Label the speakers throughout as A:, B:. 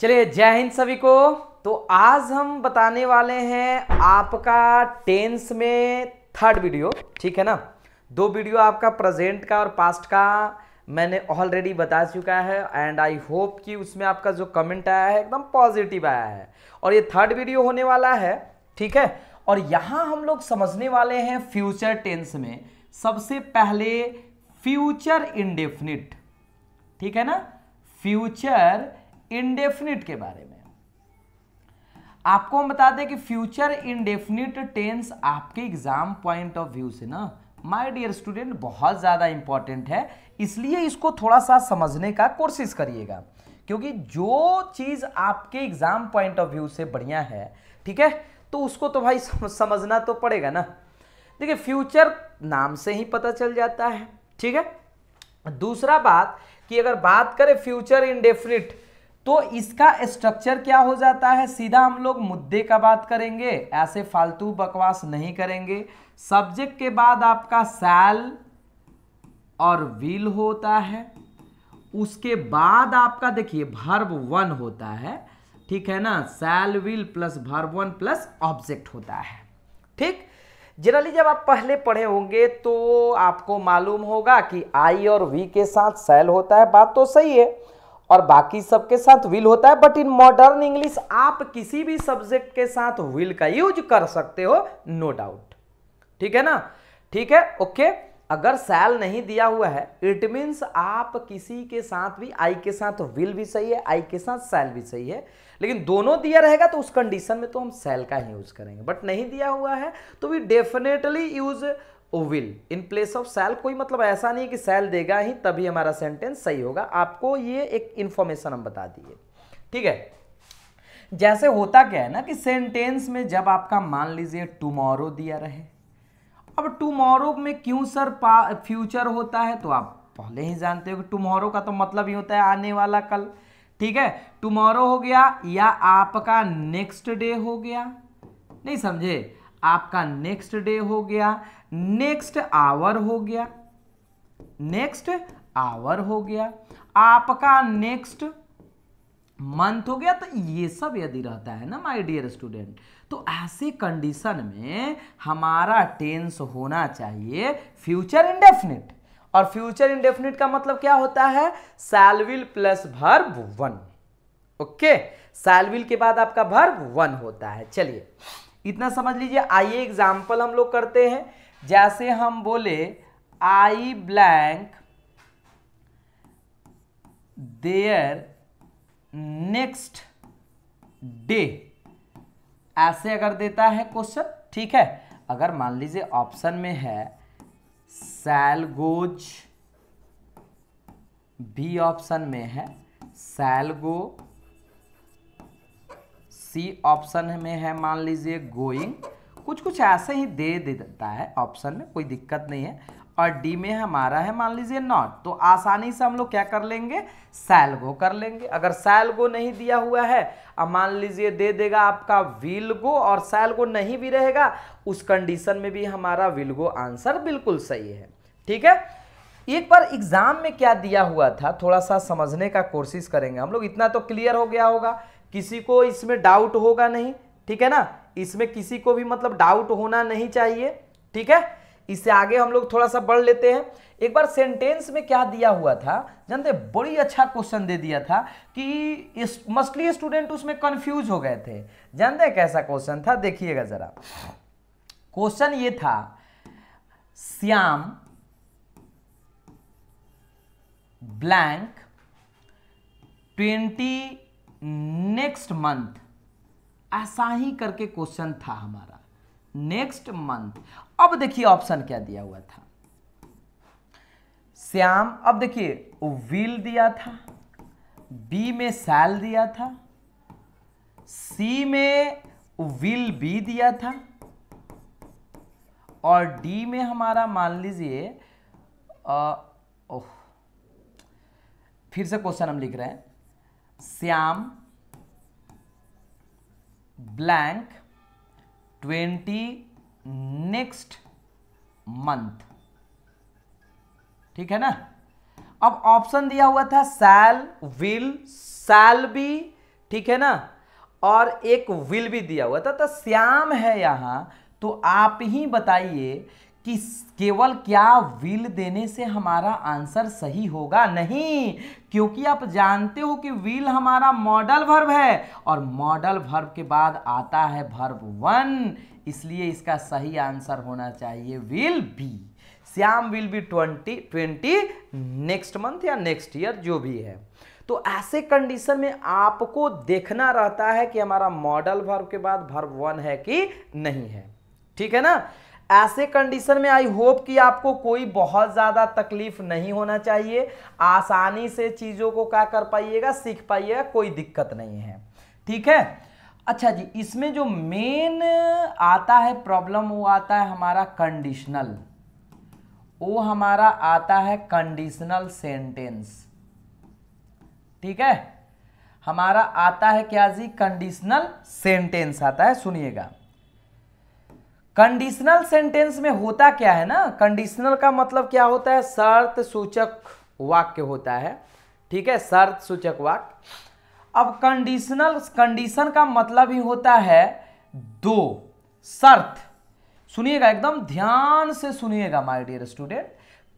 A: चलिए जय हिंद सभी को तो आज हम बताने वाले हैं आपका टेंस में थर्ड वीडियो ठीक है ना दो वीडियो आपका प्रेजेंट का और पास्ट का मैंने ऑलरेडी बता चुका है एंड आई होप कि उसमें आपका जो कमेंट आया है एकदम पॉजिटिव आया है और ये थर्ड वीडियो होने वाला है ठीक है और यहाँ हम लोग समझने वाले हैं फ्यूचर टेंस में सबसे पहले फ्यूचर इंडेफिनिट ठीक है ना फ्यूचर इंडेफिनिट के बारे में आपको हम बता दें कि फ्यूचर इंडेफिनिट टेंस आपके एग्जाम पॉइंट ऑफ व्यू से ना माय डियर स्टूडेंट बहुत ज़्यादा इंपॉर्टेंट है इसलिए इसको थोड़ा सा समझने का कोशिश करिएगा क्योंकि जो चीज़ आपके एग्जाम पॉइंट ऑफ व्यू से बढ़िया है ठीक है तो उसको तो भाई समझना तो पड़ेगा ना देखिए फ्यूचर नाम से ही पता चल जाता है ठीक है दूसरा बात कि अगर बात करें फ्यूचर इंडेफिनिट तो इसका स्ट्रक्चर क्या हो जाता है सीधा हम लोग मुद्दे का बात करेंगे ऐसे फालतू बकवास नहीं करेंगे सब्जेक्ट के बाद आपका सैल और विल होता है उसके बाद आपका देखिए भर्व वन होता है ठीक है ना shall will plus verb one plus object होता है ठीक जनरली जब आप पहले पढ़े होंगे तो आपको मालूम होगा कि आई और वी के साथ सैल होता है बात तो सही है और बाकी सबके साथ विल होता है बट इन मॉडर्न इंग्लिश आप किसी भी सब्जेक्ट के साथ विल का यूज कर सकते हो नो डाउट ठीक है ना ठीक है ओके अगर सैल नहीं दिया हुआ है इट मीन्स आप किसी के साथ भी आई के साथ विल भी सही है आई के साथ सैल भी सही है लेकिन दोनों दिया रहेगा तो उस कंडीशन में तो हम सैल का ही यूज करेंगे बट नहीं दिया हुआ है तो we definitely use will in place of shall कोई मतलब ऐसा नहीं कि सेल देगा ही तभी हमारा सेंटेंस सही होगा आपको ये एक इंफॉर्मेशन हम बता दिए ठीक है जैसे होता क्या है ना कि सेंटेंस में जब आपका मान लीजिए टुमारो दिया रहे अब टुमारो में क्यों सर फ्यूचर होता है तो आप पहले ही जानते हो कि टुमारो का तो मतलब ही होता है आने वाला कल ठीक है टुमारो हो गया या आपका नेक्स्ट डे हो गया नहीं समझे आपका नेक्स्ट डे हो गया नेक्स्ट आवर हो गया नेक्स्ट आवर हो गया आपका नेक्स्ट मंथ हो गया तो ये सब यदि रहता है ना माय डियर स्टूडेंट तो ऐसे कंडीशन में हमारा टेंस होना चाहिए फ्यूचर इंडेफिनिट और फ्यूचर इंडेफिनिट का मतलब क्या होता है shall will plus verb one okay shall will के बाद आपका भर्ब वन होता है चलिए इतना समझ लीजिए आइए एग्जाम्पल हम लोग करते हैं जैसे हम बोले I blank there next day ऐसे अगर देता है क्वेश्चन ठीक है अगर मान लीजिए ऑप्शन में है सैलगोज बी ऑप्शन में है सैलगो सी ऑप्शन में है मान लीजिए गोइंग कुछ कुछ ऐसे ही दे देता है ऑप्शन में कोई दिक्कत नहीं है और डी में हमारा है मान लीजिए नॉट तो आसानी से हम लोग क्या कर लेंगे सैलगो कर लेंगे अगर सैलगो नहीं दिया हुआ है अब मान लीजिए दे देगा आपका विलगो और सैलगो नहीं भी रहेगा उस कंडीशन में भी हमारा विलगो आंसर बिल्कुल सही है ठीक है एक बार एग्जाम में क्या दिया हुआ था थोड़ा सा समझने का कोशिश करेंगे हम लोग इतना तो क्लियर हो गया होगा किसी को इसमें डाउट होगा नहीं ठीक है ना इसमें किसी को भी मतलब डाउट होना नहीं चाहिए ठीक है इससे आगे हम लोग थोड़ा सा बढ़ लेते हैं एक बार सेंटेंस में क्या दिया हुआ था जानते बड़ी अच्छा क्वेश्चन दे दिया था कि मस्टली स्टूडेंट उसमें कंफ्यूज हो गए थे जानते हैं कैसा क्वेश्चन था देखिएगा जरा क्वेश्चन ये था Shyam blank twenty next month ऐसा ही करके क्वेश्चन था हमारा नेक्स्ट मंथ अब देखिए ऑप्शन क्या दिया हुआ था श्याम अब देखिए विल दिया था बी में सैल दिया था सी में विल बी दिया था और डी में हमारा मान लीजिए ओह फिर से क्वेश्चन हम लिख रहे हैं श्याम blank 20 नेक्स्ट मंथ ठीक है ना अब ऑप्शन दिया हुआ था सैल विल सैल बी ठीक है ना और एक विल भी दिया हुआ था तो श्याम है यहां तो आप ही बताइए कि केवल क्या विल देने से हमारा आंसर सही होगा नहीं क्योंकि आप जानते हो कि विल हमारा मॉडल वर्ब है और मॉडल वर्ब के बाद आता है वर्ब वन इसलिए इसका सही आंसर होना चाहिए will be Shyam will be twenty twenty next month या नेक्स्ट ईयर जो भी है तो ऐसे कंडीशन में आपको देखना रहता है कि हमारा मॉडल वर्ब के बाद वर्ब वन है कि नहीं है ठीक है ना ऐसे कंडीशन में आई होप कि आपको कोई बहुत ज़्यादा तकलीफ नहीं होना चाहिए आसानी से चीज़ों को क्या कर पाइएगा सीख पाइएगा कोई दिक्कत नहीं है ठीक है अच्छा जी इसमें जो मेन आता है प्रॉब्लम वो आता है हमारा कंडीशनल वो हमारा आता है कंडीशनल सेंटेंस ठीक है हमारा आता है क्या जी कंडीशनल सेंटेंस आता है सुनिएगा कंडीशनल सेंटेंस में होता क्या है ना कंडीशनल का मतलब क्या होता है शर्त सूचक वाक्य होता है ठीक है शर्त सूचक वाक्य अब कंडीशनल कंडीशन का मतलब ही होता है दो शर्त सुनिएगा एकदम ध्यान से सुनिएगा माय डियर स्टूडेंट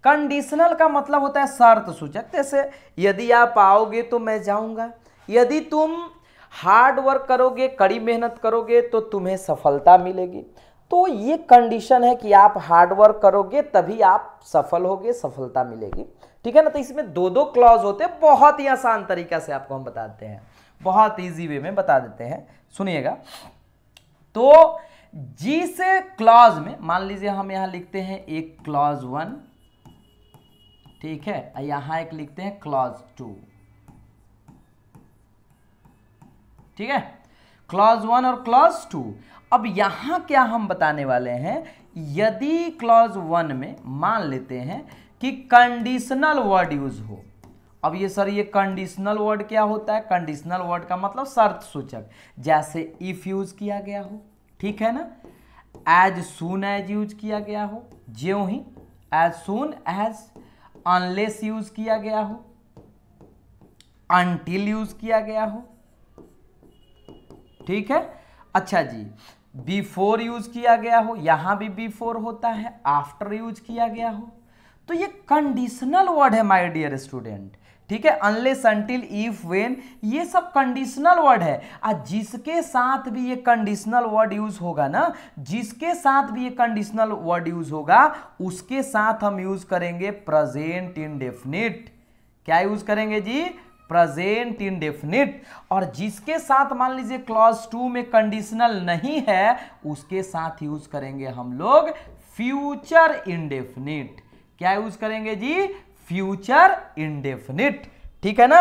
A: कंडीशनल का मतलब होता है शर्त सूचक जैसे यदि आप आओगे तो मैं जाऊंगा यदि तुम हार्ड वर्क करोगे कड़ी मेहनत करोगे तो तुम्हें सफलता मिलेगी तो ये कंडीशन है कि आप हार्डवर्क करोगे तभी आप सफल होगे सफलता मिलेगी ठीक है ना तो इसमें दो दो क्लॉज होते हैं बहुत ही आसान तरीका से आपको हम बताते हैं बहुत ईजी वे में बता देते हैं सुनिएगा तो जिस क्लॉज में मान लीजिए हम यहां लिखते हैं एक क्लॉज वन ठीक है यहां एक लिखते हैं क्लॉज टू ठीक है क्लॉज वन और क्लॉज टू अब यहाँ क्या हम बताने वाले हैं यदि क्लॉज वन में मान लेते हैं कि कंडीशनल वर्ड यूज हो अब ये सर ये कंडीशनल वर्ड क्या होता है कंडीशनल वर्ड का मतलब शर्त सूचक जैसे इफ यूज किया गया हो ठीक है ना एज सुन एज यूज किया गया हो ज्यो ही as soon as unless use किया गया हो अनटिल यूज किया गया हो ठीक है अच्छा जी बिफोर यूज किया गया हो यहां भी बिफोर होता है आफ्टर यूज किया गया हो तो ये कंडीशनल वर्ड है माय डियर स्टूडेंट ठीक है अनलेस अंटिल इफ वेन ये सब कंडीशनल वर्ड है आ जिसके साथ भी ये कंडीशनल वर्ड यूज होगा ना जिसके साथ भी ये कंडीशनल वर्ड यूज होगा उसके साथ हम यूज करेंगे प्रेजेंट इनडेफिनिट क्या यूज करेंगे जी प्रेजेंट इनडेफिनिट और जिसके साथ मान लीजिए क्लॉज टू में कंडीशनल नहीं है उसके साथ यूज करेंगे हम लोग फ्यूचर इनडेफिनिट क्या यूज करेंगे जी फ्यूचर इनडेफिनिट ठीक है ना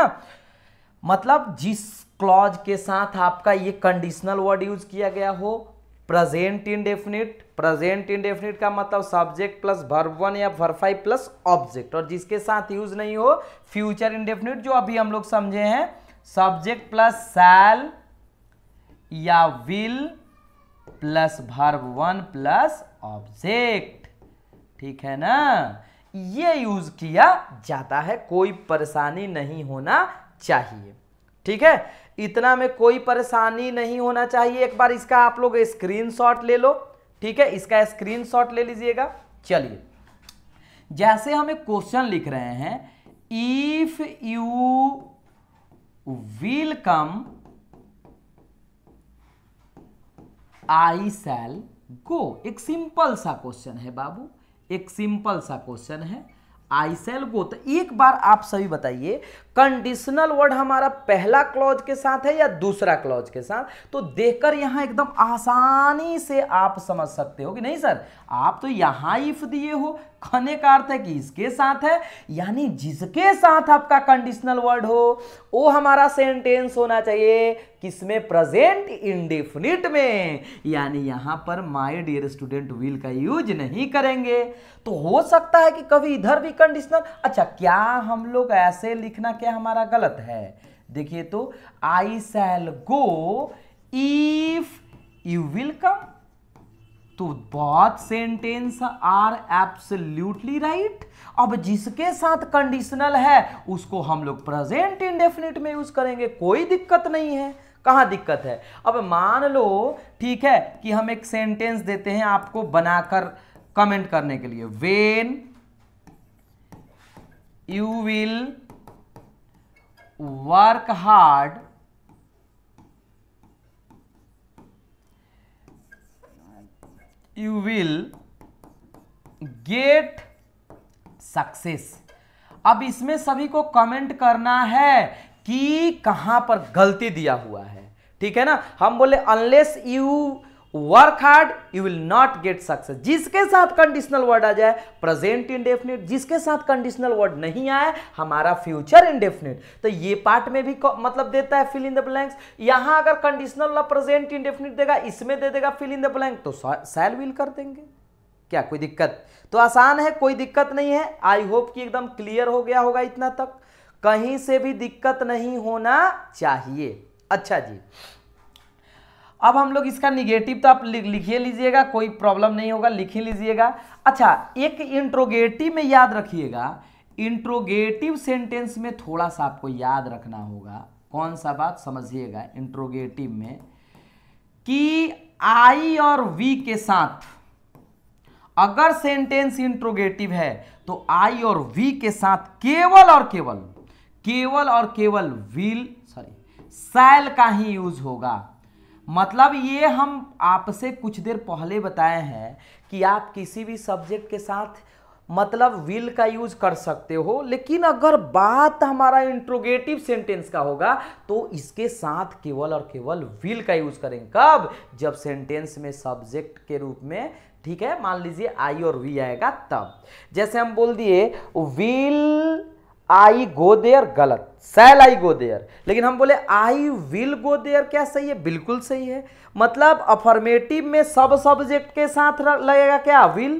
A: मतलब जिस क्लॉज के साथ आपका ये कंडीशनल वर्ड यूज किया गया हो प्रेजेंट इनडेफिनिट प्रेजेंट इंडेफिनिट का मतलब सब्जेक्ट प्लस वर्ब वन या वर्ब फाइव प्लस ऑब्जेक्ट और जिसके साथ यूज नहीं हो फ्यूचर इंडेफिनिट जो अभी हम लोग समझे हैं सब्जेक्ट प्लस सैल या will plus verb one plus object ठीक है ना ये यूज किया जाता है कोई परेशानी नहीं होना चाहिए ठीक है इतना में कोई परेशानी नहीं होना चाहिए एक बार इसका आप लोग स्क्रीनशॉट ले लो ठीक है इसका स्क्रीनशॉट ले लीजिएगा चलिए जैसे हम एक क्वेश्चन लिख रहे हैं if you will come I shall go एक सिंपल सा क्वेश्चन है बाबू एक सिंपल सा क्वेश्चन है आई सेल गो तो एक बार आप सभी बताइए कंडीशनल वर्ड हमारा पहला क्लॉज के साथ है या दूसरा क्लॉज के साथ तो देखकर यहां एकदम आसानी से आप समझ सकते हो कि नहीं सर आप तो यहां इफ दिए हो खने का अर्थ है कि इसके साथ है यानी जिसके साथ आपका कंडीशनल वर्ड हो वो हमारा सेंटेंस होना चाहिए किसमें प्रेजेंट इंडिफिनिट में यानी यहां पर माय डियर स्टूडेंट विल का यूज नहीं करेंगे तो हो सकता है कि कभी इधर भी कंडीशनल अच्छा क्या हम लोग ऐसे लिखना क्या हमारा गलत है देखिए तो I shall go if you will come तो बहुत सेंटेंस आर एब्सोल्यूटली राइट अब जिसके साथ कंडीशनल है उसको हम लोग प्रेजेंट इंडेफिनिट में यूज करेंगे कोई दिक्कत नहीं है कहाँ दिक्कत है अब मान लो ठीक है कि हम एक सेंटेंस देते हैं आपको बनाकर कमेंट करने के लिए when you will work hard you will get success अब इसमें सभी को कमेंट करना है कि कहां पर गलती दिया हुआ है ठीक है ना हम बोले unless you work hard you will not get success जिसके साथ कंडीशनल वर्ड आ जाए प्रेजेंट इंडेफिनिट जिसके साथ कंडीशनल वर्ड नहीं आए हमारा फ्यूचर इंडेफिनिट तो ये पार्ट में भी मतलब देता है फिल इन द ब्लैंक्स यहां अगर कंडीशनल प्रेजेंट इंडेफिनिट देगा इसमें दे देगा फिल इन द ब्लैंक तो सेल विल कर देंगे क्या कोई दिक्कत तो आसान है कोई दिक्कत नहीं है आई होप कि एकदम क्लियर हो गया होगा इतना तक कहीं से भी दिक्कत नहीं होना चाहिए अच्छा जी अब हम लोग इसका निगेटिव तो आप लिखिए लीजिएगा कोई प्रॉब्लम नहीं होगा लिख ही लीजिएगा अच्छा एक इंट्रोगेटिव में याद रखिएगा इंट्रोगेटिव सेंटेंस में थोड़ा सा आपको याद रखना होगा कौन सा बात समझिएगा इंट्रोगेटिव में कि आई और वी के साथ अगर सेंटेंस इंट्रोगेटिव है तो आई और वी के साथ केवल और केवल केवल और केवल विल सॉरी सैल का ही यूज होगा मतलब ये हम आपसे कुछ देर पहले बताए हैं कि आप किसी भी सब्जेक्ट के साथ मतलब विल का यूज कर सकते हो लेकिन अगर बात हमारा इंट्रोगेटिव सेंटेंस का होगा तो इसके साथ केवल और केवल विल का यूज करेंगे कब जब सेंटेंस में सब्जेक्ट के रूप में ठीक है मान लीजिए आई और वी आएगा तब जैसे हम बोल दिए विल आई गो देयर गलत सैल आई गो देयर लेकिन हम बोले आई विल गो देयर क्या सही है बिल्कुल सही है मतलब अफर्मेटिव में सब सब्जेक्ट के साथ लगेगा क्या विल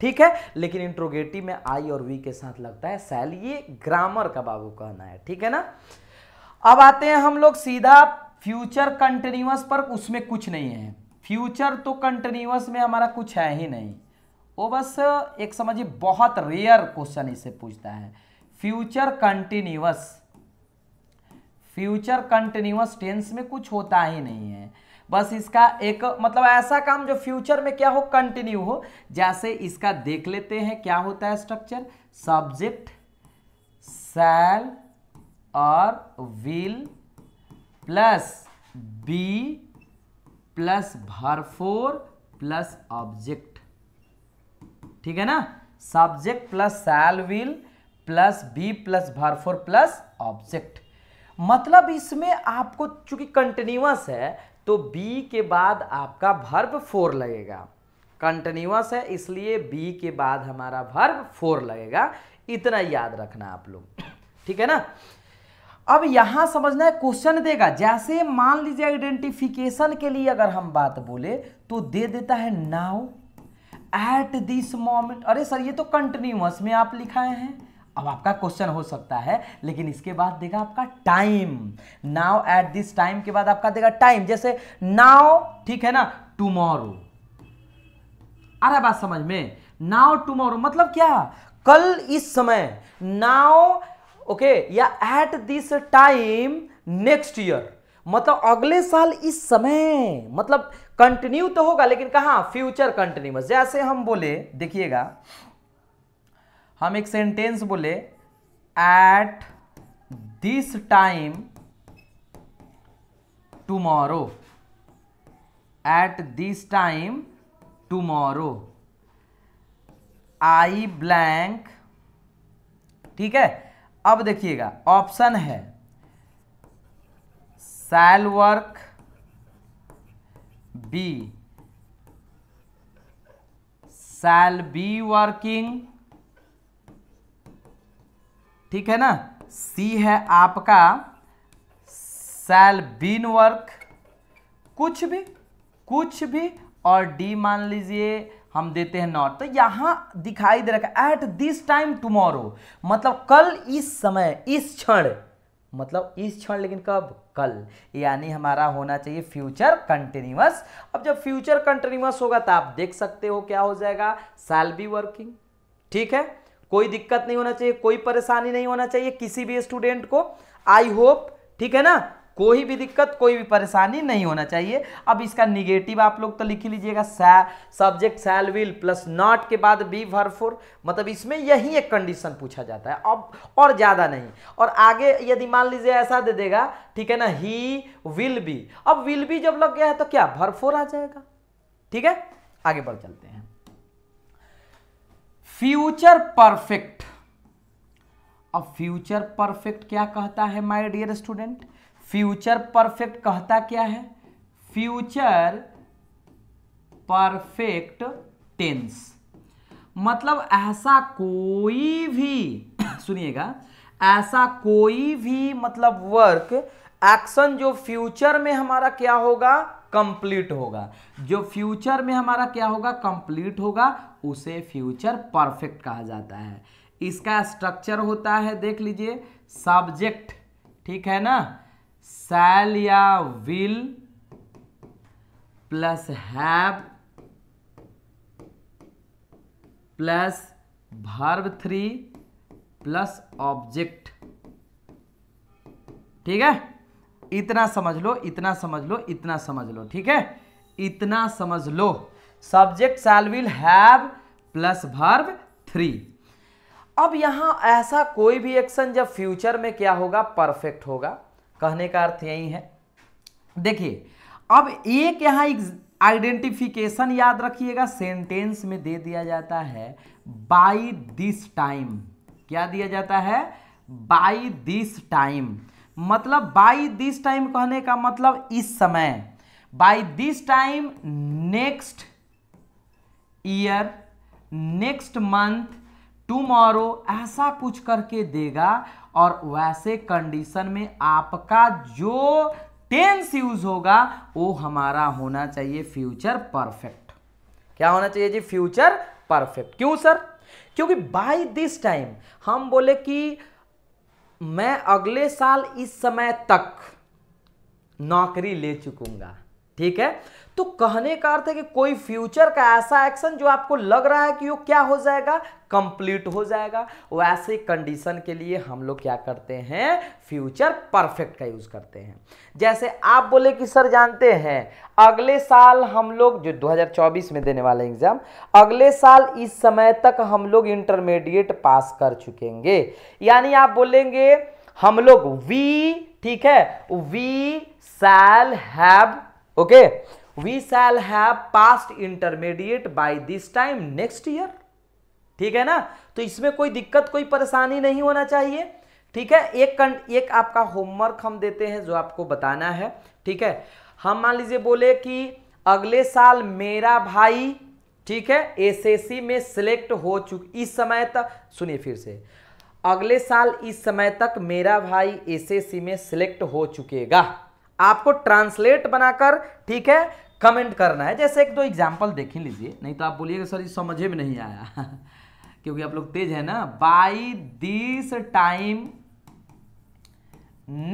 A: ठीक है लेकिन इंट्रोगेटिव में आई और वी के साथ लगता है सैल ये ग्रामर का बाबू कहना है ठीक है ना अब आते हैं हम लोग सीधा फ्यूचर कंटिन्यूस पर उसमें कुछ नहीं है फ्यूचर तो कंटिन्यूस में हमारा कुछ है ही नहीं वो बस एक समझिए बहुत रेयर क्वेश्चन इसे पूछता है future continuous future continuous tense में कुछ होता ही नहीं है बस इसका एक मतलब ऐसा काम जो फ्यूचर में क्या हो कंटिन्यू हो जैसे इसका देख लेते हैं क्या होता है स्ट्रक्चर सब्जेक्ट सेल और will plus be plus verb four plus object ठीक है ना subject plus shall will plus be plus verb four plus object मतलब इसमें आपको चूंकि कंटिन्यूस है तो बी के बाद आपका भर्ब फोर लगेगा कंटिन्यूस है इसलिए बी के बाद हमारा भर्ब फोर लगेगा इतना याद रखना आप लोग ठीक है ना अब यहां समझना है क्वेश्चन देगा जैसे मान लीजिए आइडेंटिफिकेशन के लिए अगर हम बात बोले तो दे देता है नाउ एट दिस मोमेंट अरे सर ये तो कंटिन्यूस में आप लिखाए हैं अब आपका क्वेश्चन हो सकता है लेकिन इसके बाद देगा आपका time now at this time के बाद आपका देगा टाइम जैसे नाउ ठीक है ना टूमोरो अरे बात समझ में नाउ टुमारो मतलब क्या कल इस समय नाउ ओके या at this time next year मतलब अगले साल इस समय मतलब कंटिन्यू तो होगा लेकिन कहा फ्यूचर कंटिन्यूस जैसे हम बोले देखिएगा हम एक सेंटेंस बोले at this time tomorrow at this time tomorrow I blank ठीक है अब देखिएगा ऑप्शन है shall work be shall be working ठीक है ना सी है आपका सेल बीन वर्क कुछ भी कुछ भी और डी मान लीजिए हम देते हैं नॉट तो यहां दिखाई दे रखा है एट दिस टाइम टुमारो मतलब कल इस समय इस क्षण मतलब इस क्षण लेकिन कब कल यानी हमारा होना चाहिए फ्यूचर कंटिन्यूस अब जब फ्यूचर कंटिन्यूस होगा तो आप देख सकते हो क्या हो जाएगा सैल बी वर्किंग ठीक है कोई दिक्कत नहीं होना चाहिए कोई परेशानी नहीं होना चाहिए किसी भी स्टूडेंट को आई होप ठीक है ना कोई भी दिक्कत कोई भी परेशानी नहीं होना चाहिए अब इसका निगेटिव आप लोग तो लिख ही लीजिएगा subject shall will plus not के बाद बी भर फोर मतलब इसमें यही एक कंडीशन पूछा जाता है अब और ज़्यादा नहीं और आगे यदि मान लीजिए ऐसा दे देगा ठीक है ना ही विल बी अब विल बी जब लग गया है तो क्या भर फोर आ जाएगा ठीक है आगे बढ़ चलते हैं फ्यूचर परफेक्ट अब फ्यूचर परफेक्ट क्या कहता है my dear student future perfect कहता क्या है फ्यूचर परफेक्ट टेंस मतलब ऐसा कोई भी सुनिएगा ऐसा कोई भी मतलब वर्क एक्शन जो फ्यूचर में हमारा क्या होगा कंप्लीट होगा जो फ्यूचर में हमारा क्या होगा कंप्लीट होगा उसे फ्यूचर परफेक्ट कहा जाता है इसका स्ट्रक्चर होता है देख लीजिए सब्जेक्ट ठीक है ना सैल या will plus have plus verb three plus object ठीक है इतना समझ लो इतना समझ लो इतना समझ लो ठीक है इतना समझ लो subject shall will have plus verb three अब यहां ऐसा कोई भी एक्शन जब फ्यूचर में क्या होगा परफेक्ट होगा कहने का अर्थ यही है देखिए अब एक यहां आइडेंटिफिकेशन याद रखिएगा सेंटेंस में दे दिया जाता है बाई दिस टाइम क्या दिया जाता है बाई दिस टाइम मतलब बाई दिस टाइम कहने का मतलब इस समय by this time next year next month tomorrow ऐसा कुछ करके देगा और वैसे कंडीशन में आपका जो टेंस यूज होगा वो हमारा होना चाहिए फ्यूचर परफेक्ट क्या होना चाहिए जी फ्यूचर परफेक्ट क्यों सर क्योंकि बाय दिस टाइम हम बोले कि मैं अगले साल इस समय तक नौकरी ले चुकूंगा ठीक है तो कहने का अर्थ है कि कोई फ्यूचर का ऐसा एक्शन जो आपको लग रहा है कि वो क्या हो जाएगा कंप्लीट हो जाएगा वैसे कंडीशन के लिए हम लोग क्या करते हैं फ्यूचर परफेक्ट का यूज़ करते हैं जैसे आप बोले कि सर जानते हैं अगले साल हम लोग जो 2024 में देने वाले एग्ज़ाम अगले साल इस समय तक हम लोग इंटरमीडिएट पास कर चुकेंगे यानी आप बोलेंगे हम लोग वी ठीक है we shall have okay we shall have passed intermediate by this time next year ठीक है ना तो इसमें कोई दिक्कत कोई परेशानी नहीं होना चाहिए ठीक है एक कं, एक आपका होमवर्क हम देते हैं जो आपको बताना है ठीक है हम मान लीजिए बोले कि अगले साल मेरा भाई ठीक है एसएससी में सिलेक्ट हो चुक इस समय तक सुनिए फिर से अगले साल इस समय तक मेरा भाई एसएससी में सिलेक्ट हो चुकेगा आपको ट्रांसलेट बनाकर ठीक है कमेंट करना है जैसे एक दो एग्जाम्पल देख लीजिए नहीं तो आप बोलिएगा सर ये समझे में नहीं आया क्योंकि आप लोग तेज है ना by this time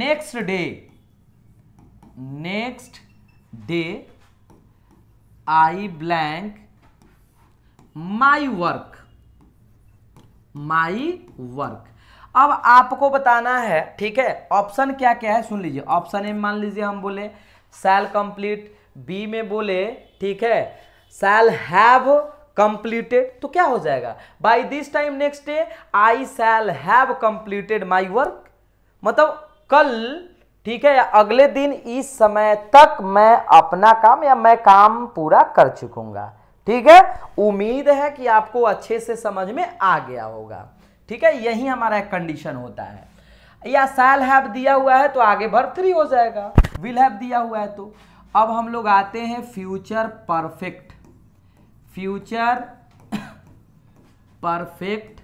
A: next day next day I blank my work my work अब आपको बताना है ठीक है ऑप्शन क्या क्या है सुन लीजिए ऑप्शन ए मान लीजिए हम बोले सेल कंप्लीट बी में बोले ठीक है सैल हैव कंप्लीटेड तो क्या हो जाएगा by this time next day I shall have completed my work मतलब कल ठीक है या अगले दिन इस समय तक मैं अपना काम या मैं काम पूरा कर चुकूंगा ठीक है उम्मीद है कि आपको अच्छे से समझ में आ गया होगा ठीक है यही हमारा कंडीशन होता है या सैल हैव दिया हुआ है तो आगे भर थ्री हो जाएगा विल हैव दिया हुआ है तो अब हम लोग आते हैं future perfect future perfect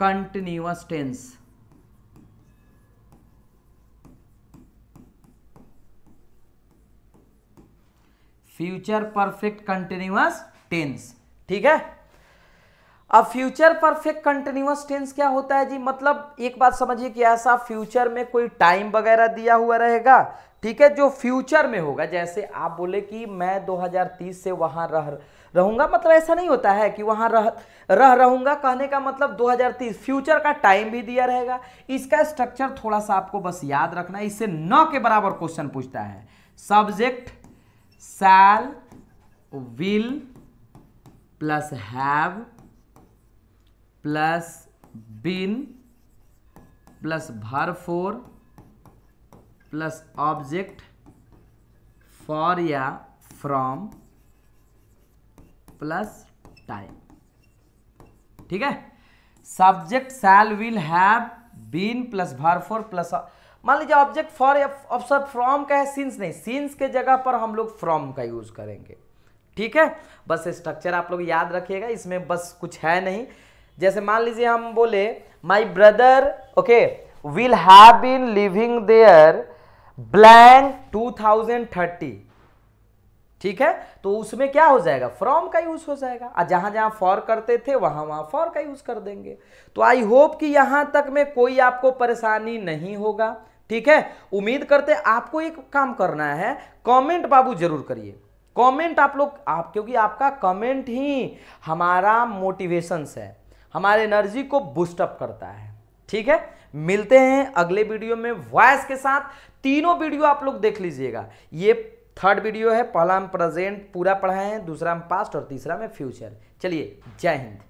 A: continuous tense future perfect continuous tense ठीक है अब फ्यूचर परफेक्ट कंटिन्यूस टेंस क्या होता है जी मतलब एक बात समझिए कि ऐसा फ्यूचर में कोई टाइम वगैरह दिया हुआ रहेगा ठीक है जो फ्यूचर में होगा जैसे आप बोले कि मैं 2030 से वहां रह रहूंगा मतलब ऐसा नहीं होता है कि वहां रह रह रहूंगा कहने का मतलब 2030 फ्यूचर का टाइम भी दिया रहेगा इसका स्ट्रक्चर थोड़ा सा आपको बस याद रखना है इससे नौ के बराबर क्वेश्चन पूछता है subject shall will plus have plus been plus verb four plus object for या फ्रॉम प्लस टाइम ठीक है subject shall will have been plus verb four plus मान लीजिए ऑब्जेक्ट फॉर ऑप्शन फ्रॉम का है सिंस नहीं सिंस के जगह पर हम लोग फ्रॉम का यूज करेंगे ठीक है बस स्ट्रक्चर आप लोग याद रखिएगा इसमें बस कुछ है नहीं जैसे मान लीजिए हम बोले my brother okay will have been living there blank 2030 ठीक है तो उसमें क्या हो जाएगा फ्रॉम का यूज हो जाएगा और जहां जहां फॉर करते थे वहां वहां फॉर का यूज कर देंगे तो आई होप कि यहां तक में कोई आपको परेशानी नहीं होगा ठीक है उम्मीद करते आपको एक काम करना है कमेंट बाबू जरूर करिए कमेंट आप लोग आप क्योंकि आपका कमेंट ही हमारा मोटिवेशंस है हमारे एनर्जी को बूस्टअप करता है ठीक है मिलते हैं अगले वीडियो में वॉयस के साथ तीनों वीडियो आप लोग देख लीजिएगा ये थर्ड वीडियो है पहला हम प्रेजेंट पूरा पढ़ाए हैं दूसरा हम पास्ट और तीसरा में फ्यूचर चलिए जय हिंद